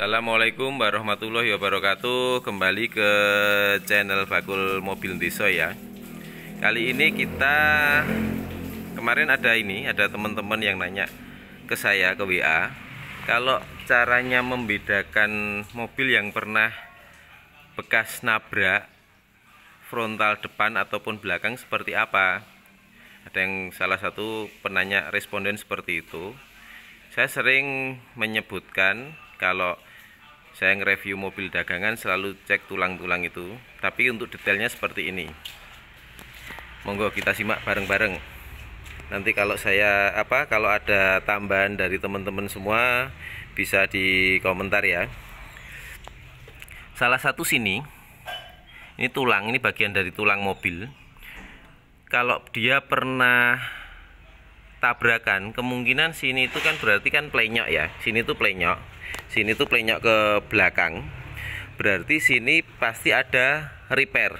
Assalamualaikum warahmatullahi wabarakatuh Kembali ke channel Bakul Mobil Deso ya Kali ini kita Kemarin ada ini Ada teman-teman yang nanya Ke saya ke WA Kalau caranya membedakan Mobil yang pernah Bekas nabrak Frontal depan ataupun belakang Seperti apa Ada yang salah satu penanya responden seperti itu Saya sering menyebutkan kalau saya nge-review mobil dagangan selalu cek tulang-tulang itu tapi untuk detailnya seperti ini monggo kita simak bareng-bareng nanti kalau saya apa kalau ada tambahan dari teman-teman semua bisa di komentar ya salah satu sini ini tulang ini bagian dari tulang mobil kalau dia pernah tabrakan kemungkinan sini itu kan berarti kan plenyok ya sini itu plenyok sini tuh plenyok ke belakang berarti sini pasti ada repair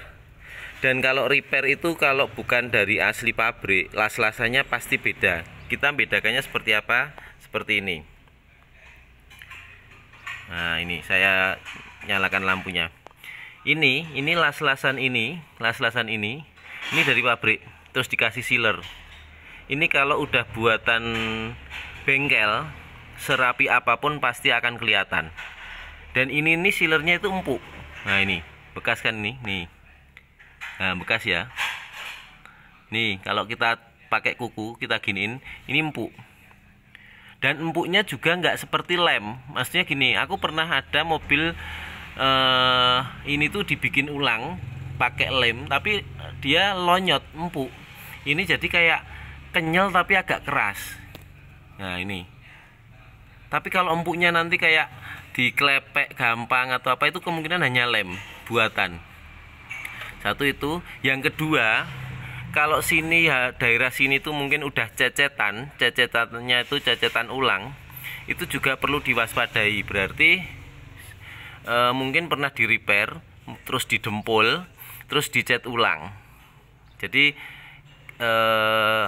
dan kalau repair itu kalau bukan dari asli pabrik las-lasannya pasti beda kita bedakannya seperti apa seperti ini nah ini saya nyalakan lampunya ini ini las-lasan ini las-lasan ini ini dari pabrik terus dikasih sealer ini kalau udah buatan bengkel serapi apapun pasti akan kelihatan dan ini nih sealernya itu empuk nah ini bekas kan ini nih nah bekas ya nih kalau kita pakai kuku kita giniin ini empuk dan empuknya juga nggak seperti lem maksudnya gini aku pernah ada mobil eh, ini tuh dibikin ulang pakai lem tapi dia lonyot empuk ini jadi kayak kenyal tapi agak keras nah ini tapi kalau empuknya nanti kayak diklepek gampang atau apa itu kemungkinan hanya lem buatan satu itu yang kedua kalau sini daerah sini itu mungkin udah cecetan cecetannya itu cecetan ulang itu juga perlu diwaspadai berarti e, mungkin pernah di repair terus didempul terus dicat ulang jadi eh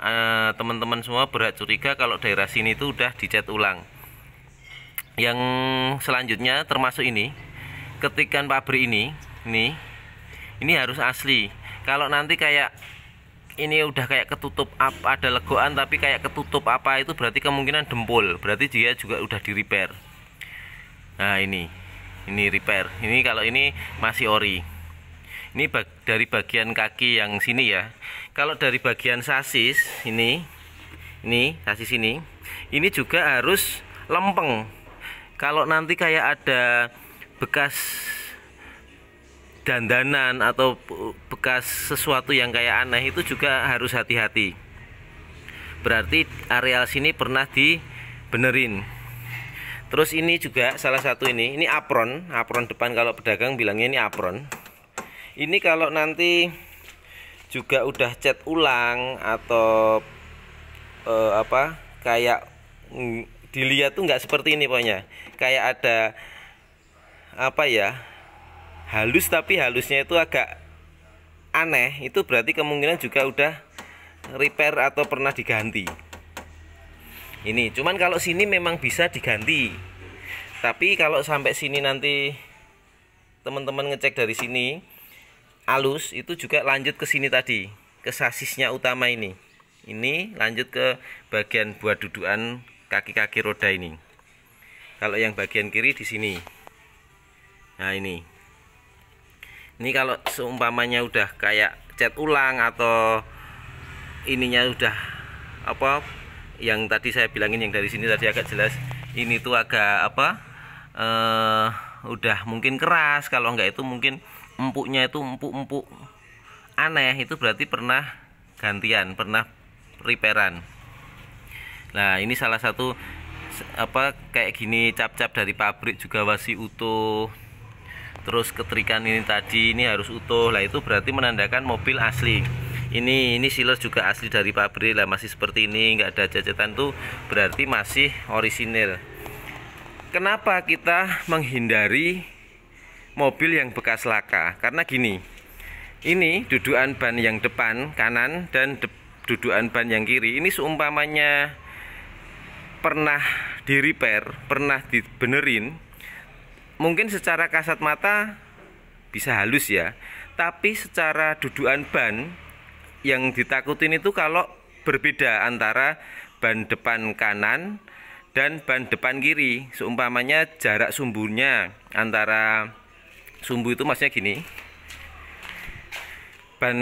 Eh, teman-teman semua berhak curiga kalau daerah sini itu udah dicat ulang yang selanjutnya termasuk ini ketikan pabrik ini ini ini harus asli kalau nanti kayak ini udah kayak ketutup apa ada legoan tapi kayak ketutup apa itu berarti kemungkinan dempul berarti dia juga udah di repair nah ini ini repair ini kalau ini masih ori ini bag dari bagian kaki yang sini ya kalau dari bagian sasis ini ini sasis ini ini juga harus lempeng kalau nanti kayak ada bekas dandanan atau bekas sesuatu yang kayak aneh itu juga harus hati-hati berarti areal sini pernah dibenerin terus ini juga salah satu ini ini apron apron depan kalau pedagang bilangnya ini apron ini kalau nanti juga udah cat ulang atau eh, apa kayak dilihat tuh nggak seperti ini pokoknya kayak ada apa ya halus tapi halusnya itu agak aneh itu berarti kemungkinan juga udah repair atau pernah diganti ini cuman kalau sini memang bisa diganti tapi kalau sampai sini nanti teman-teman ngecek dari sini alus itu juga lanjut ke sini tadi ke sasisnya utama ini ini lanjut ke bagian buah dudukan kaki-kaki roda ini kalau yang bagian kiri di sini nah ini ini kalau seumpamanya udah kayak cat ulang atau ininya udah apa yang tadi saya bilangin yang dari sini tadi agak jelas ini tuh agak apa eh udah mungkin keras kalau enggak itu mungkin empuknya itu empuk-empuk aneh itu berarti pernah gantian pernah repairan nah ini salah satu apa kayak gini cap-cap dari pabrik juga masih utuh terus ketrikan ini tadi ini harus utuh lah itu berarti menandakan mobil asli ini ini sealer juga asli dari pabrik lah masih seperti ini nggak ada jajetan tuh berarti masih orisinil kenapa kita menghindari mobil yang bekas laka karena gini ini dudukan ban yang depan kanan dan de dudukan ban yang kiri ini seumpamanya pernah di repair pernah dibenerin mungkin secara kasat mata bisa halus ya tapi secara dudukan ban yang ditakutin itu kalau berbeda antara ban depan kanan dan ban depan kiri seumpamanya jarak sumbunya antara sumbu itu maksudnya gini ban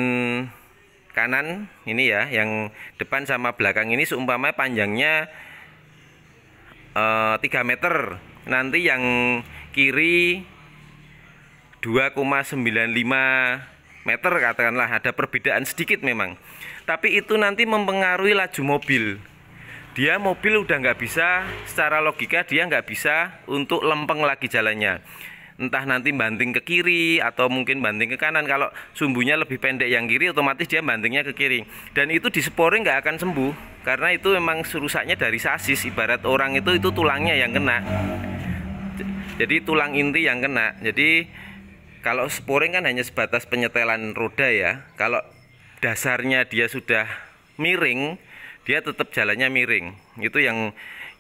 kanan ini ya yang depan sama belakang ini seumpama panjangnya e, eh, 3 meter nanti yang kiri 2,95 meter katakanlah ada perbedaan sedikit memang tapi itu nanti mempengaruhi laju mobil dia mobil udah nggak bisa secara logika dia nggak bisa untuk lempeng lagi jalannya entah nanti banting ke kiri atau mungkin banting ke kanan kalau sumbunya lebih pendek yang kiri otomatis dia bantingnya ke kiri dan itu di sporing nggak akan sembuh karena itu memang rusaknya dari sasis ibarat orang itu itu tulangnya yang kena jadi tulang inti yang kena jadi kalau sporing kan hanya sebatas penyetelan roda ya kalau dasarnya dia sudah miring dia tetap jalannya miring itu yang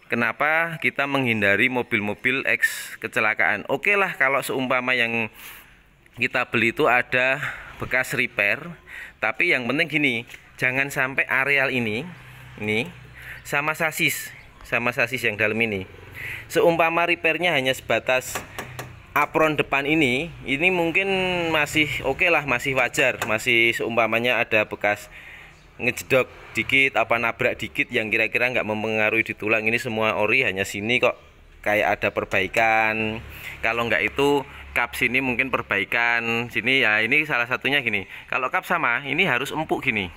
kenapa kita menghindari mobil-mobil X kecelakaan oke okay lah kalau seumpama yang kita beli itu ada bekas repair tapi yang penting gini jangan sampai areal ini ini sama sasis sama sasis yang dalam ini seumpama repairnya hanya sebatas apron depan ini ini mungkin masih oke okay lah masih wajar masih seumpamanya ada bekas ngejedok dikit apa nabrak dikit yang kira-kira nggak mempengaruhi di tulang ini semua ori hanya sini kok kayak ada perbaikan kalau nggak itu cup sini mungkin perbaikan sini ya ini salah satunya gini kalau cup sama ini harus empuk gini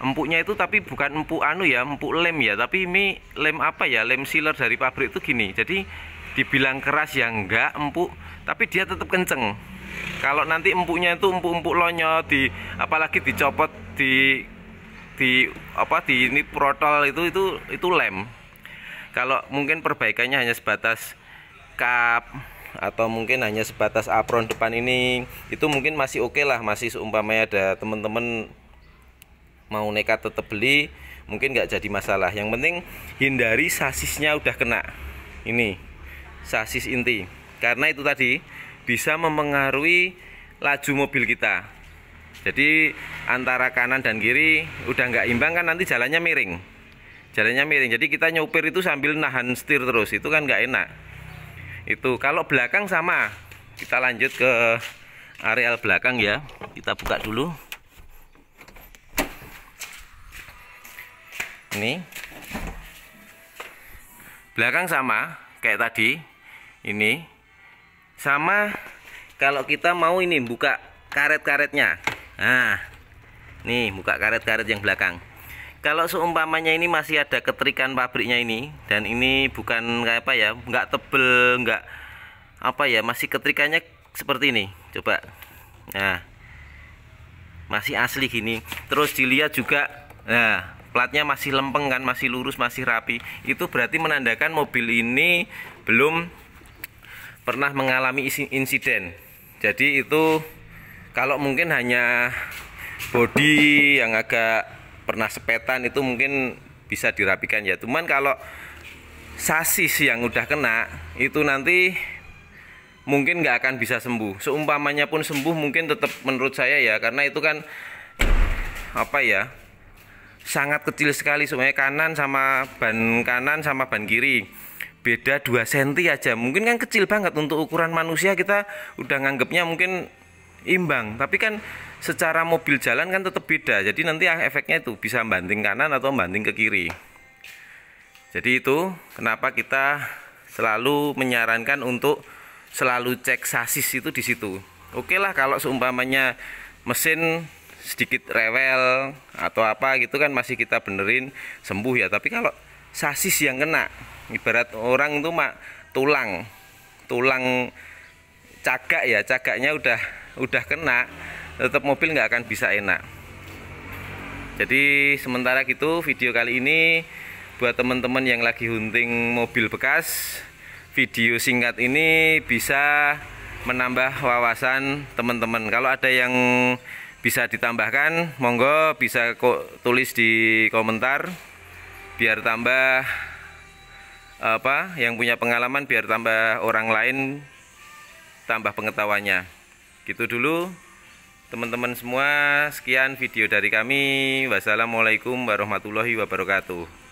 empuknya itu tapi bukan empuk anu ya empuk lem ya tapi ini lem apa ya lem sealer dari pabrik itu gini jadi dibilang keras ya enggak empuk tapi dia tetap kenceng kalau nanti empuknya itu empuk-empuk lonyo di apalagi dicopot di di apa di ini protol itu itu itu lem kalau mungkin perbaikannya hanya sebatas cup atau mungkin hanya sebatas apron depan ini itu mungkin masih oke okay lah masih seumpamanya ada teman-teman mau nekat tetap beli mungkin nggak jadi masalah yang penting hindari sasisnya udah kena ini sasis inti karena itu tadi bisa mempengaruhi laju mobil kita jadi antara kanan dan kiri udah nggak imbang kan nanti jalannya miring jalannya miring jadi kita nyopir itu sambil nahan setir terus itu kan nggak enak itu kalau belakang sama kita lanjut ke areal belakang ya kita buka dulu ini belakang sama kayak tadi ini sama kalau kita mau ini buka karet-karetnya nah nih buka karet-karet yang belakang kalau seumpamanya ini masih ada keterikan pabriknya ini dan ini bukan kayak apa ya enggak tebel enggak apa ya masih keterikannya seperti ini coba nah masih asli gini terus dilihat juga nah platnya masih lempeng kan masih lurus masih rapi itu berarti menandakan mobil ini belum pernah mengalami insiden. Jadi itu kalau mungkin hanya body yang agak pernah sepetan itu mungkin bisa dirapikan ya. Cuman kalau sasis yang udah kena itu nanti mungkin nggak akan bisa sembuh. Seumpamanya pun sembuh mungkin tetap menurut saya ya karena itu kan apa ya sangat kecil sekali semuanya kanan sama ban kanan sama ban kiri beda 2 cm aja mungkin kan kecil banget untuk ukuran manusia kita udah nganggepnya mungkin imbang tapi kan secara mobil jalan kan tetap beda jadi nanti ah, efeknya itu bisa banting kanan atau banting ke kiri jadi itu kenapa kita selalu menyarankan untuk selalu cek sasis itu di situ oke lah kalau seumpamanya mesin sedikit rewel atau apa gitu kan masih kita benerin sembuh ya tapi kalau sasis yang kena ibarat orang itu mak tulang tulang cagak ya cagaknya udah udah kena tetap mobil nggak akan bisa enak jadi sementara gitu video kali ini buat teman-teman yang lagi hunting mobil bekas video singkat ini bisa menambah wawasan teman-teman kalau ada yang bisa ditambahkan monggo bisa kok tulis di komentar biar tambah apa yang punya pengalaman biar tambah orang lain tambah pengetahuannya gitu dulu teman-teman semua sekian video dari kami wassalamualaikum warahmatullahi wabarakatuh